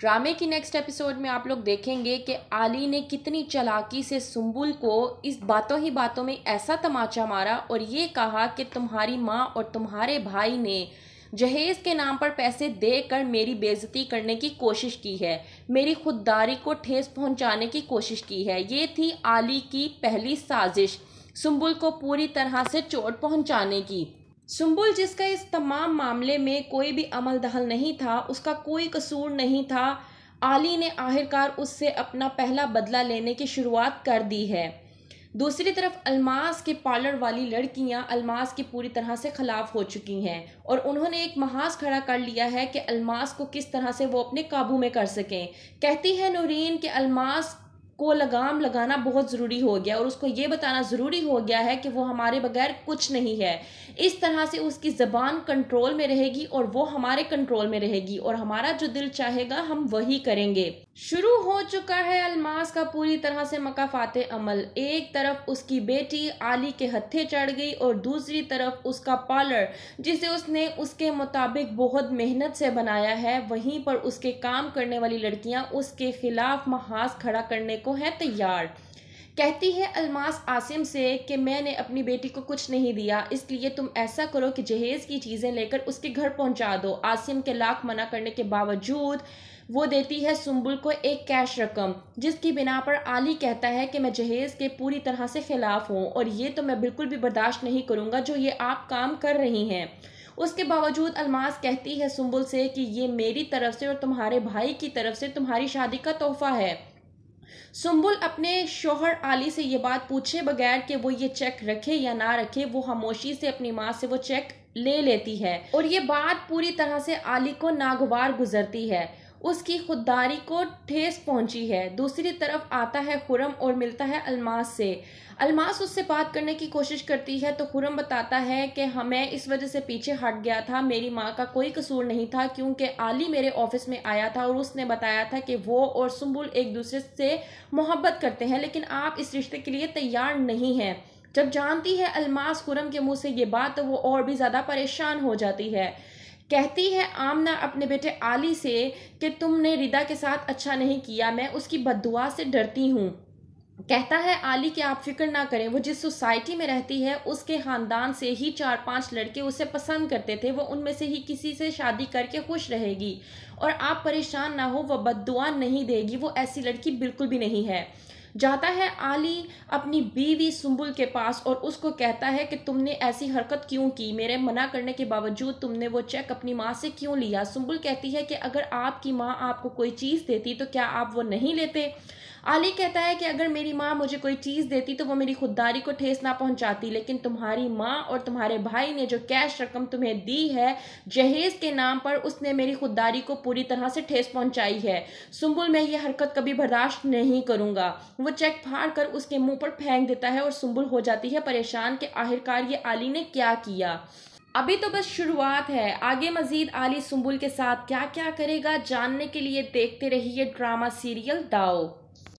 ड्रामे की next episode में आप लोग देखेंगे कि आली ने कितनी चलाकी से सुम्बुल को इस बातों ही बातों में ऐसा तमाचा मारा और ये कहा कि तुम्हारी माँ और तुम्हारे भाई ने जहेज के नाम पर पैसे देकर मेरी बेजती करने की कोशिश की है मेरी खुददारी को ठेस पहुंचाने की कोशिश की है ये थी आली की पहली साजिश सुम्बुल को पूरी तरह से चोट पहुंचाने की सुम्बुल जिसका इस तमाम मामले में कोई भी अमल दहल नहीं था उसका कोई कसूर नहीं था आली ने आखिरकार उससे अपना पहला बदला लेने की शुरुआत कर दी है दूसरी तरफ अलमास के पार्लर वाली लड़कियां अलमास की पूरी तरह से खिलाफ हो चुकी हैं और उन्होंने एक महाज खड़ा कर लिया है कि अलमास को किस तरह से वो अपने काबू में कर सकें कहती है नूरन कि अलमास को लगाम लगाना बहुत ज़रूरी हो गया और उसको ये बताना ज़रूरी हो गया है कि वो हमारे बगैर कुछ नहीं है इस तरह से उसकी ज़बान कंट्रोल में रहेगी और वो हमारे कंट्रोल में रहेगी और हमारा जो दिल चाहेगा हम वही करेंगे शुरू हो चुका है अलमास का पूरी तरह से मकाफात अमल एक तरफ उसकी बेटी आली के हत्थे चढ़ गई और दूसरी तरफ उसका पार्लर जिसे उसने उसके मुताबिक बहुत मेहनत से बनाया है वहीं पर उसके काम करने वाली लड़कियां उसके खिलाफ महाज खड़ा करने को को हैं तैयार कहती है अलमास आसिम से कि मैंने अपनी बेटी को कुछ नहीं दिया इसलिए तुम ऐसा करो कि जहेज़ की चीज़ें लेकर उसके घर पहुंचा दो आसिम के लाख मना करने के बावजूद वो देती है सुम्बुल को एक कैश रकम जिसकी बिना पर आली कहता है कि मैं जहेज़ के पूरी तरह से ख़िलाफ़ हूँ और ये तो मैं बिल्कुल भी बर्दाश्त नहीं करूँगा जो ये आप काम कर रही हैं उसके बावजूद अलमास कहती है सुम्बुल से कि ये मेरी तरफ से और तुम्हारे भाई की तरफ से तुम्हारी शादी का तोहफ़ा है सुम्बुल अपने शोहर आली से ये बात पूछे बगैर कि वो ये चेक रखे या ना रखे वो खामोशी से अपनी माँ से वो चेक ले लेती है और ये बात पूरी तरह से आली को नागवार गुजरती है उसकी खुददारी को ठेस पहुंची है दूसरी तरफ आता है खुरम और मिलता है अलमास से अलमास उससे बात करने की कोशिश करती है तो खुरम बताता है कि हमें इस वजह से पीछे हट गया था मेरी माँ का कोई कसूर नहीं था क्योंकि आली मेरे ऑफिस में आया था और उसने बताया था कि वो और सुम्बुल एक दूसरे से मोहब्बत करते हैं लेकिन आप इस रिश्ते के लिए तैयार नहीं हैं जब जानती है अलमास खुरम के मुँह से ये बात तो वो और भी ज़्यादा परेशान हो जाती है कहती है आमना अपने बेटे आली से कि तुमने रिदा के साथ अच्छा नहीं किया मैं उसकी बदुआ से डरती हूँ कहता है आली कि आप फिक्र ना करें वो जिस सोसाइटी में रहती है उसके ख़ानदान से ही चार पांच लड़के उसे पसंद करते थे वो उनमें से ही किसी से शादी करके खुश रहेगी और आप परेशान ना हो वह बदुआ नहीं देगी वो ऐसी लड़की बिल्कुल भी नहीं है जाता है आली अपनी बीवी सुम्बुल के पास और उसको कहता है कि तुमने ऐसी हरकत क्यों की मेरे मना करने के बावजूद तुमने वो चेक अपनी माँ से क्यों लिया सुम्बुल कहती है कि अगर आपकी माँ आपको कोई चीज़ देती तो क्या आप वो नहीं लेते आली कहता है कि अगर मेरी माँ मुझे कोई चीज़ देती तो वो मेरी खुददारी को ठेस ना पहुँचाती लेकिन तुम्हारी माँ और तुम्हारे भाई ने जो कैश रकम तुम्हें दी है जहेज के नाम पर उसने मेरी खुददारी को पूरी तरह से ठेस पहुँचाई है सुम्बुल मैं ये हरकत कभी बर्दाश्त नहीं करूँगा वो चेक फाड़ कर उसके मुंह पर फेंक देता है और सुम्बुल हो जाती है परेशान कि आखिरकार ये आली ने क्या किया अभी तो बस शुरुआत है आगे मजीद आली सुम्बुल के साथ क्या क्या करेगा जानने के लिए देखते रहिए ड्रामा सीरियल दाओ